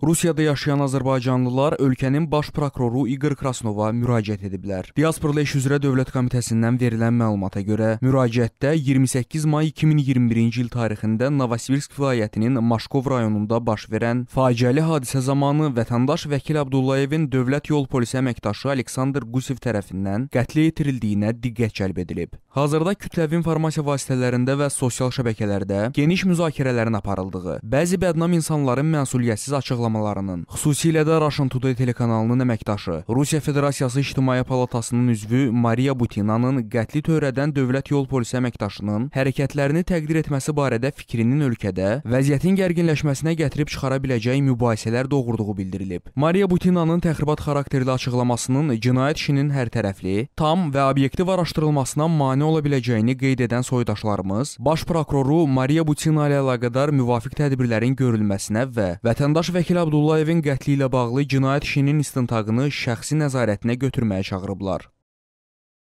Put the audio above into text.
Rusiyada yaşayan azərbaycanlılar ölkənin baş prokuroru İqor Krasnova müraciət ediblər. Diasporla İş üzrə Dövlət Komitəsindən verilən məlumata görə, müraciətdə 28 may 2021-ci il tarixində Novosibirsk vilayətinin Maşkov rayonunda baş verən faciəli hadisə zamanı vətəndaş vəkil Abdullayevin Dövlət Yol Polisi əməkdaşı Aleksandr Qusev tərəfindən qətlə yetirilməsindən diqqət cəlb edilib. Hazırda kütləvi informasiya vasitələrində və sosial şəbəkələrdə geniş müzakirələrin aparıldığı, bəzi bədnam insanların məsuliyyətsiz açıqlamalarının, xüsusilə də Russian Today telekanalının əməkdaşı, Rusiya Federasiyası İctimai Palatasının üzvü Maria Butinanın qətli törədən Dövlət Yol Polisi əməkdaşının hərəkətlərini təqdir etməsi barədə fikrinin ölkədə vəziyyətin gərginləşməsinə gətirib çıxara biləcəyi mübahisələr doğurduğu bildirilib. Maria Butinanın təxribat xarakterli açıqlamasının cinayət işinin hər tərəfli, tam və obyektiv araşdırılmasına mane mane ola biləcəyini qeyd edən soydaşlarımız baş prokuroru Maria Butina ilə əlaqədar müvafiq tədbirlərin görülməsinə və vətəndaş vəkil Abdullayevin qətli ilə bağlı cinayət işinin istintaqını şəxsi nəzarətinə götürməyə çağırıblar.